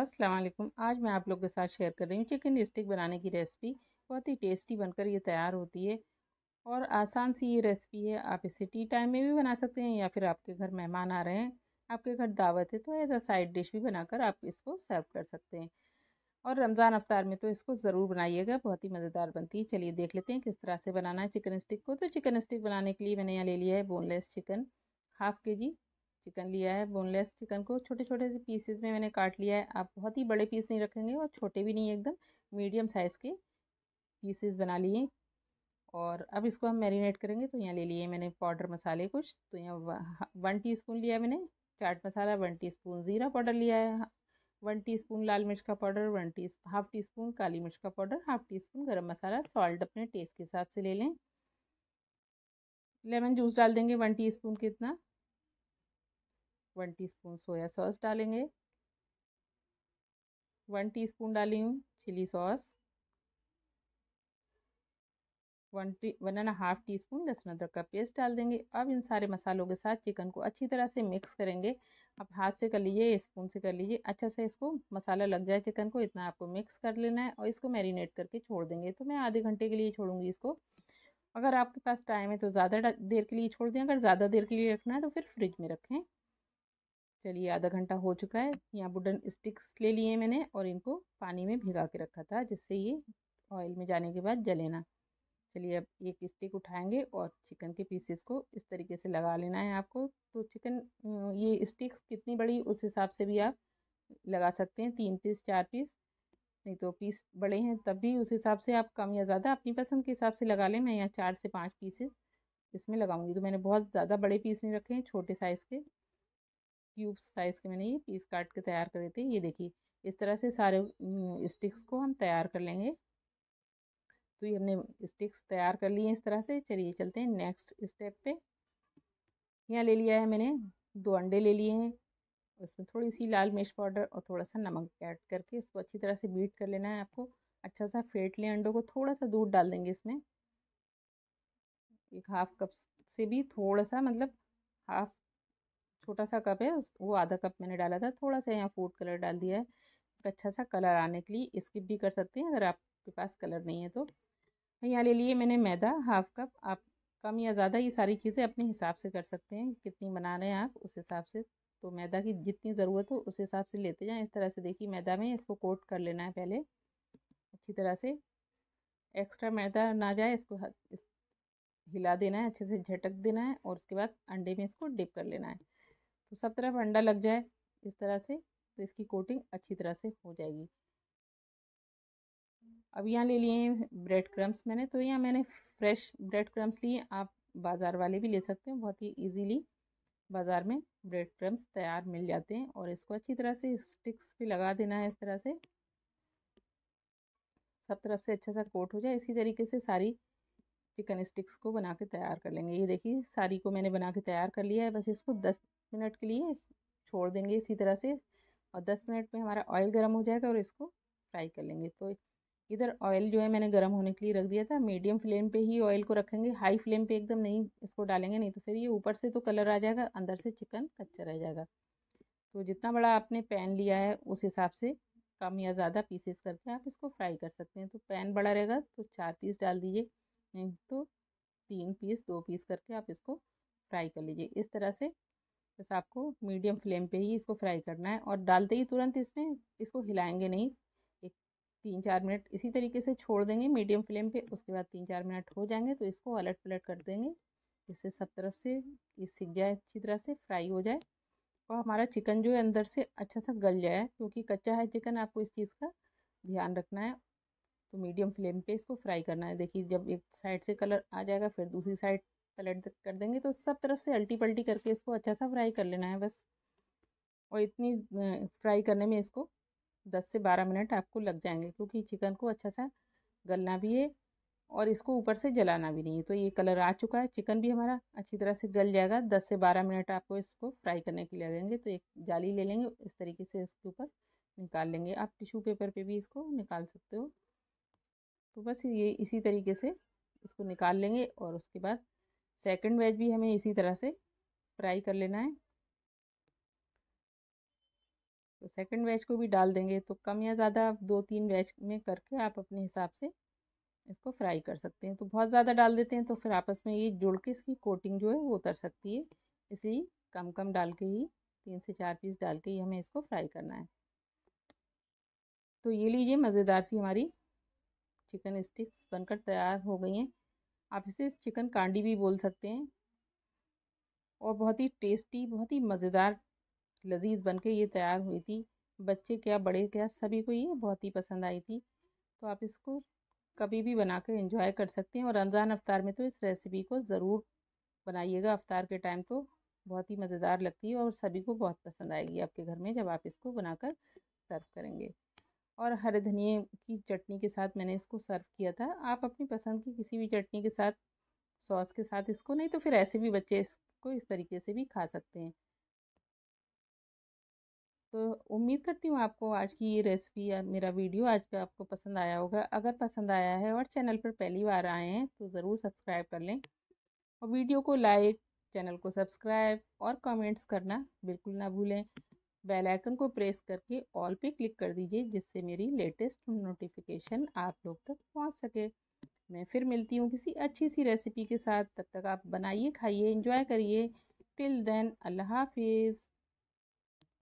अस्सलाम वालेकुम आज मैं आप लोग के साथ शेयर कर रही हूँ चिकन स्टिक बनाने की रेसिपी बहुत ही टेस्टी बनकर ये तैयार होती है और आसान सी ये रेसिपी है आप इसे टी टाइम में भी बना सकते हैं या फिर आपके घर मेहमान आ रहे हैं आपके घर दावत है तो एज अ साइड डिश भी बनाकर आप इसको सर्व कर सकते हैं और रमज़ान अफ्तार में तो इसको ज़रूर बनाइएगा बहुत ही मज़ेदार बनती है चलिए देख लेते हैं किस तरह से बनाना है चिकन स्टिक को तो चिकन स्टिक बनाने के लिए मैंने यहाँ ले लिया है बोनलेस चिकन हाफ के जी चिकन लिया है बोनलेस चिकन को छोटे छोटे से पीसेज में मैंने काट लिया है आप बहुत ही बड़े पीस नहीं रखेंगे और छोटे भी नहीं एकदम मीडियम साइज़ के पीसेज बना लिए और अब इसको हम मैरिनेट करेंगे तो यहाँ ले लिए मैंने पाउडर मसाले कुछ तो यहाँ वन टी लिया मैंने चाट मसाला वन टी ज़ीरा पाउडर लिया है वन टी लाल मिर्च का powder one T half teaspoon काली मिर्च का पाउडर हाफ टी स्पून गर्म मसाला सॉल्ट अपने टेस्ट के हिसाब से ले लें लेमन जूस डाल देंगे वन टीस्पून कितना वन टीस्पून सोया सॉस डालेंगे वन टीस्पून डाली हूँ chilli sauce one T one and half teaspoon लहसुन अदरक का पेस्ट डाल देंगे अब इन सारे मसालों के साथ चिकन को अच्छी तरह से मिक्स करेंगे आप हाथ से कर लीजिए स्पून से कर लीजिए अच्छा से इसको मसाला लग जाए चिकन को इतना आपको मिक्स कर लेना है और इसको मैरिनेट करके छोड़ देंगे तो मैं आधे घंटे के लिए छोड़ूंगी इसको अगर आपके पास टाइम है तो ज़्यादा देर के लिए छोड़ दें अगर ज़्यादा देर के लिए रखना है तो फिर फ्रिज में रखें चलिए आधा घंटा हो चुका है यहाँ वुडन स्टिक्स ले लिए मैंने और इनको पानी में भिगा के रखा था जिससे ये ऑयल में जाने के बाद जले ना चलिए अब एक स्टिक उठाएंगे और चिकन के पीसेस को इस तरीके से लगा लेना है आपको तो चिकन ये स्टिक्स कितनी बड़ी उस हिसाब से भी आप लगा सकते हैं तीन पीस चार पीस नहीं तो पीस बड़े हैं तब भी उस हिसाब से आप कम या ज़्यादा अपनी पसंद के हिसाब से लगा लें मैं यहाँ चार से पाँच पीसेस इसमें लगाऊंगी तो मैंने बहुत ज़्यादा बड़े पीस नहीं रखे हैं छोटे साइज़ के क्यूब साइज़ के मैंने ये पीस काट के तैयार करे थे ये देखिए इस तरह से सारे स्टिक्स को हम तैयार कर लेंगे तो ये हमने स्टिक्स तैयार कर लिए इस तरह से चलिए चलते हैं नेक्स्ट स्टेप पे यहाँ ले लिया है मैंने दो अंडे ले लिए हैं उसमें थोड़ी सी लाल मिर्च पाउडर और थोड़ा सा नमक ऐड करके इसको अच्छी तरह से बीट कर लेना है आपको अच्छा सा फेंट लें अंडों को थोड़ा सा दूध डाल देंगे इसमें एक हाफ कप से भी थोड़ा सा मतलब हाफ छोटा सा कप है वो आधा कप मैंने डाला था थोड़ा सा यहाँ फूड कलर डाल दिया है अच्छा सा कलर आने के लिए स्किप भी कर सकते हैं अगर आपके पास कलर नहीं है तो यहाँ ले लिए मैंने मैदा हाफ कप आप कम या ज़्यादा ये सारी चीज़ें अपने हिसाब से कर सकते हैं कितनी बना रहे हैं आप उस हिसाब से तो मैदा की जितनी ज़रूरत हो उस हिसाब से लेते जाएँ इस तरह से देखिए मैदा में इसको कोट कर लेना है पहले अच्छी तरह से एक्स्ट्रा मैदा ना जाए इसको हिला देना है अच्छे से झटक देना है और उसके बाद अंडे में इसको डिप कर लेना है तो सब तरफ अंडा लग जाए इस तरह से तो इसकी कोटिंग अच्छी तरह से हो जाएगी अब यहाँ ले लिए हैं ब्रेड क्रम्स मैंने तो यहाँ मैंने फ्रेश ब्रेड क्रम्स लिए आप बाज़ार वाले भी ले सकते हैं बहुत ही इजीली बाज़ार में ब्रेड क्रम्स तैयार मिल जाते हैं और इसको अच्छी तरह से स्टिक्स भी लगा देना है इस तरह से सब तरफ से अच्छा सा कोट हो जाए इसी तरीके से सारी चिकन स्टिक्स को बना के तैयार कर लेंगे ये देखिए सारी को मैंने बना के तैयार कर लिया है बस इसको दस मिनट के लिए छोड़ देंगे इसी तरह से और दस मिनट में हमारा ऑयल गर्म हो जाएगा और इसको फ्राई कर लेंगे तो इधर ऑयल जो है मैंने गर्म होने के लिए रख दिया था मीडियम फ्लेम पे ही ऑयल को रखेंगे हाई फ्लेम पे एकदम नहीं इसको डालेंगे नहीं तो फिर ये ऊपर से तो कलर आ जाएगा अंदर से चिकन कच्चा रह जाएगा तो जितना बड़ा आपने पैन लिया है उस हिसाब से कम या ज़्यादा पीसेस करके आप इसको फ्राई कर सकते हैं तो पैन बड़ा रहेगा तो चार पीस डाल दीजिए तो तीन पीस दो पीस करके आप इसको फ्राई कर लीजिए इस तरह से बस आपको मीडियम फ्लेम पे ही इसको फ्राई करना है और डालते ही तुरंत इसमें इसको हिलाएंगे नहीं एक तीन चार मिनट इसी तरीके से छोड़ देंगे मीडियम फ्लेम पे उसके बाद तीन चार मिनट हो जाएंगे तो इसको अलट पलट कर देंगे जिससे सब तरफ से ये सीख जाए अच्छी तरह से फ्राई हो जाए और हमारा चिकन जो है अंदर से अच्छा सा गल जाए क्योंकि कच्चा है चिकन आपको इस चीज़ का ध्यान रखना है तो मीडियम फ्लेम पे इसको फ्राई करना है देखिए जब एक साइड से कलर आ जाएगा फिर दूसरी साइड पलट कर देंगे तो सब तरफ से अल्टी पल्टी करके इसको अच्छा सा फ्राई कर लेना है बस और इतनी फ्राई करने में इसको दस से बारह मिनट आपको लग जाएंगे क्योंकि चिकन को अच्छा सा गलना भी है और इसको ऊपर से जलाना भी नहीं है तो ये कलर आ चुका है चिकन भी हमारा अच्छी तरह से गल जाएगा दस से बारह मिनट आपको इसको फ्राई करने के लिए लगेंगे तो एक जाली ले लेंगे इस तरीके से इसके ऊपर निकाल लेंगे आप टिश्यू पेपर पे भी इसको निकाल सकते हो तो बस ये इसी तरीके से इसको निकाल लेंगे और उसके बाद सेकंड वेज भी हमें इसी तरह से फ्राई कर लेना है तो सेकंड वेज को भी डाल देंगे तो कम या ज़्यादा दो तीन वेज में करके आप अपने हिसाब से इसको फ्राई कर सकते हैं तो बहुत ज़्यादा डाल देते हैं तो फिर आपस में ये जुड़ के इसकी कोटिंग जो है वो उतर सकती है इसी कम कम डाल के ही तीन से चार पीस डाल के ही हमें इसको फ्राई करना है तो ये लीजिए मज़ेदार सी हमारी चिकन स्टिक्स बनकर तैयार हो गई हैं आप इसे चिकन कांडी भी बोल सकते हैं और बहुत ही टेस्टी बहुत ही मज़ेदार लजीज के ये तैयार हुई थी बच्चे क्या बड़े क्या सभी को ये बहुत ही पसंद आई थी तो आप इसको कभी भी बना कर इंजॉय कर सकते हैं और रमज़ान अवतार में तो इस रेसिपी को ज़रूर बनाइएगा अवतार के टाइम तो बहुत ही मज़ेदार लगती है और सभी को बहुत पसंद आएगी आपके घर में जब आप इसको बनाकर सर्व करेंगे और हरे धनिए की चटनी के साथ मैंने इसको सर्व किया था आप अपनी पसंद की किसी भी चटनी के साथ सॉस के साथ इसको नहीं तो फिर ऐसे भी बच्चे इसको इस तरीके से भी खा सकते हैं तो उम्मीद करती हूँ आपको आज की ये रेसिपी या मेरा वीडियो आज का आपको पसंद आया होगा अगर पसंद आया है और चैनल पर पहली बार आए हैं तो ज़रूर सब्सक्राइब कर लें और वीडियो को लाइक चैनल को सब्सक्राइब और कमेंट्स करना बिल्कुल ना भूलें बेल आइकन को प्रेस करके ऑल पे क्लिक कर दीजिए जिससे मेरी लेटेस्ट नोटिफिकेशन आप लोग तक पहुंच सके मैं फिर मिलती हूँ किसी अच्छी सी रेसिपी के साथ तब तक आप बनाइए खाइए इंजॉय करिए टिल देन अल्लाह हाफिज़